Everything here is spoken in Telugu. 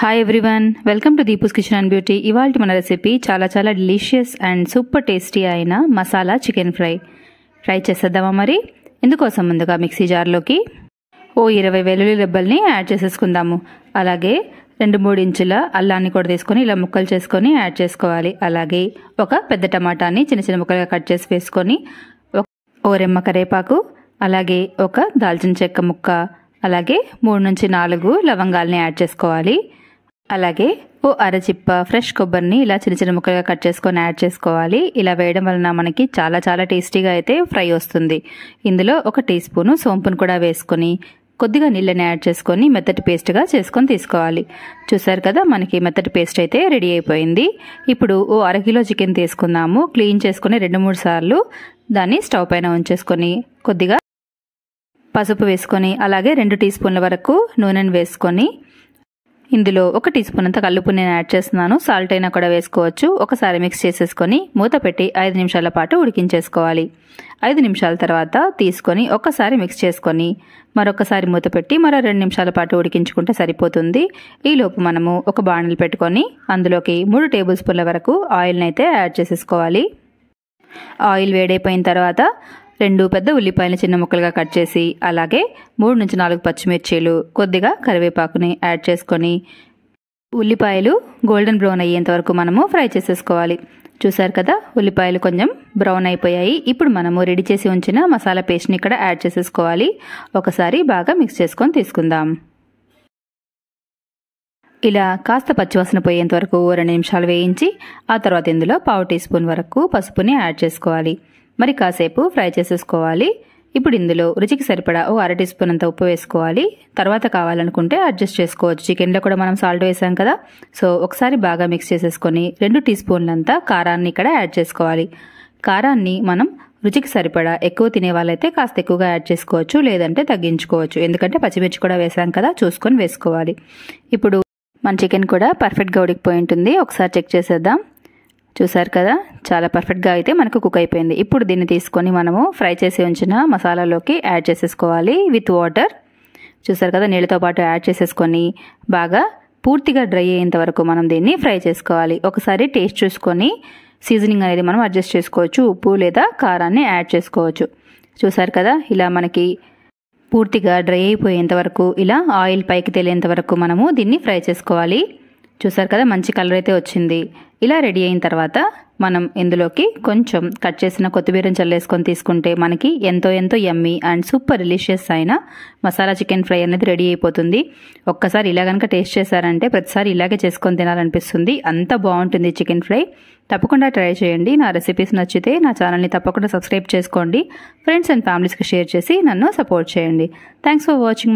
hi everyone welcome to Deepu's kitchen and beauty ఇవాళ మన రెసిపీ చాలా చాలా డిలీషియస్ అండ్ సూపర్ టేస్టీ అయిన మసాలా చికెన్ ఫ్రై ఫ్రై చేసేద్దామా మరి ఇందుకోసం ముందుగా మిక్సీ జార్లోకి ఓ ఇరవై వెల్లుల్లి రెబ్బల్ని యాడ్ చేసేసుకుందాము అలాగే రెండు మూడు ఇంచుల అల్లాన్ని కూడా తీసుకొని ఇలా ముక్కలు చేసుకొని యాడ్ చేసుకోవాలి అలాగే ఒక పెద్ద టమాటాని చిన్న చిన్న ముక్కలుగా కట్ చేసి వేసుకొని ఓ రెమ్మ కరేపాకు అలాగే ఒక దాల్చిన చెక్క ముక్క అలాగే మూడు నుంచి నాలుగు లవంగాల్ని యాడ్ చేసుకోవాలి అలాగే ఓ అరచిప్ప ఫ్రెష్ కొబ్బరిని ఇలా చిన్న చిన్న ముక్కలుగా కట్ చేసుకొని యాడ్ చేసుకోవాలి ఇలా వేయడం వలన మనకి చాలా చాలా టేస్టీగా అయితే ఫ్రై వస్తుంది ఇందులో ఒక టీ స్పూను సోంపును కూడా వేసుకొని కొద్దిగా నీళ్ళని యాడ్ చేసుకొని మెత్తటి పేస్ట్గా చేసుకొని తీసుకోవాలి చూసారు కదా మనకి మెత్తటి పేస్ట్ అయితే రెడీ అయిపోయింది ఇప్పుడు ఓ అరకిలో చికెన్ తీసుకుందాము క్లీన్ చేసుకుని రెండు మూడు సార్లు దాన్ని స్టవ్ పైన ఉంచేసుకొని కొద్దిగా పసుపు వేసుకొని అలాగే రెండు టీ స్పూన్ల వరకు నూనెను వేసుకొని ఇందులో ఒక టీ స్పూన్ అంత కల్లుపు నేను యాడ్ చేస్తున్నాను సాల్ట్ అయినా కూడా వేసుకోవచ్చు ఒకసారి మిక్స్ చేసేసుకొని మూత పెట్టి ఐదు నిమిషాల పాటు ఉడికించేసుకోవాలి ఐదు నిమిషాల తర్వాత తీసుకొని ఒకసారి మిక్స్ చేసుకొని మరొకసారి మూత పెట్టి మరో రెండు నిమిషాల పాటు ఉడికించుకుంటే సరిపోతుంది ఈలోపు మనము ఒక బాణలు పెట్టుకొని అందులోకి మూడు టేబుల్ స్పూన్ల వరకు ఆయిల్ని అయితే యాడ్ చేసేసుకోవాలి ఆయిల్ వేడైపోయిన తర్వాత రెండు పెద్ద ఉల్లిపాయలు చిన్న ముక్కలుగా కట్ చేసి అలాగే మూడు నుంచి నాలుగు పచ్చిమిర్చీలు కొద్దిగా కరివేపాకుని యాడ్ చేసుకొని ఉల్లిపాయలు గోల్డెన్ బ్రౌన్ అయ్యేంత వరకు మనము ఫ్రై చేసేసుకోవాలి చూసారు కదా ఉల్లిపాయలు కొంచెం బ్రౌన్ అయిపోయాయి ఇప్పుడు మనము రెడీ చేసి ఉంచిన మసాలా పేస్ట్ని ఇక్కడ యాడ్ చేసేసుకోవాలి ఒకసారి బాగా మిక్స్ చేసుకొని తీసుకుందాం ఇలా కాస్త పచ్చివాసన పోయేంత వరకు రెండు నిమిషాలు వేయించి ఆ తర్వాత ఇందులో పావు టీ స్పూన్ వరకు పసుపుని యాడ్ చేసుకోవాలి మరి కాసేపు ఫ్రై చేసేసుకోవాలి ఇప్పుడు ఇందులో రుచికి సరిపడా ఓ అర టీ స్పూన్ అంత ఉప్పు వేసుకోవాలి తర్వాత కావాలనుకుంటే అడ్జస్ట్ చేసుకోవచ్చు చికెన్లో కూడా మనం సాల్ట్ వేసాం కదా సో ఒకసారి బాగా మిక్స్ చేసేసుకొని రెండు టీ స్పూన్లంతా కారాన్ని ఇక్కడ యాడ్ చేసుకోవాలి కారాన్ని మనం రుచికి సరిపడా ఎక్కువ తినే వాళ్ళైతే కాస్త ఎక్కువగా యాడ్ చేసుకోవచ్చు లేదంటే తగ్గించుకోవచ్చు ఎందుకంటే పచ్చిమిర్చి కూడా వేసాం కదా చూసుకొని వేసుకోవాలి ఇప్పుడు మన చికెన్ కూడా పర్ఫెక్ట్గా ఉడికిపోయి ఉంటుంది ఒకసారి చెక్ చేసేద్దాం చూసారు కదా చాలా పర్ఫెక్ట్గా అయితే మనకు కుక్ అయిపోయింది ఇప్పుడు దీన్ని తీసుకొని మనము ఫ్రై చేసి ఉంచిన మసాలాలోకి యాడ్ చేసేసుకోవాలి విత్ వాటర్ చూసారు కదా నీళ్ళతో పాటు యాడ్ చేసేసుకొని బాగా పూర్తిగా డ్రై అయ్యేంత వరకు మనం దీన్ని ఫ్రై చేసుకోవాలి ఒకసారి టేస్ట్ చూసుకొని సీజనింగ్ అనేది మనం అడ్జస్ట్ చేసుకోవచ్చు ఉప్పు లేదా కారాన్ని యాడ్ చేసుకోవచ్చు చూసారు కదా ఇలా మనకి పూర్తిగా డ్రై అయిపోయేంత వరకు ఇలా ఆయిల్ పైకి తేలేంత వరకు మనము దీన్ని ఫ్రై చేసుకోవాలి చూసారు కదా మంచి కలర్ అయితే వచ్చింది ఇలా రెడీ అయిన తర్వాత మనం ఇందులోకి కొంచెం కట్ చేసిన కొత్తిమీరం చల్లేసుకొని తీసుకుంటే మనకి ఎంతో ఎంతో ఎమ్మి అండ్ సూపర్ రిలీషియస్ అయిన మసాలా చికెన్ ఫ్రై అనేది రెడీ అయిపోతుంది ఒక్కసారి ఇలా కనుక టేస్ట్ చేశారంటే ప్రతిసారి ఇలాగే చేసుకొని తినాలనిపిస్తుంది అంత బాగుంటుంది చికెన్ ఫ్రై తప్పకుండా ట్రై చేయండి నా రెసిపీస్ నచ్చితే నా ఛానల్ని తప్పకుండా సబ్స్క్రైబ్ చేసుకోండి ఫ్రెండ్స్ అండ్ ఫ్యామిలీస్కి షేర్ చేసి నన్ను సపోర్ట్ చేయండి థ్యాంక్స్ ఫర్ వాచింగ్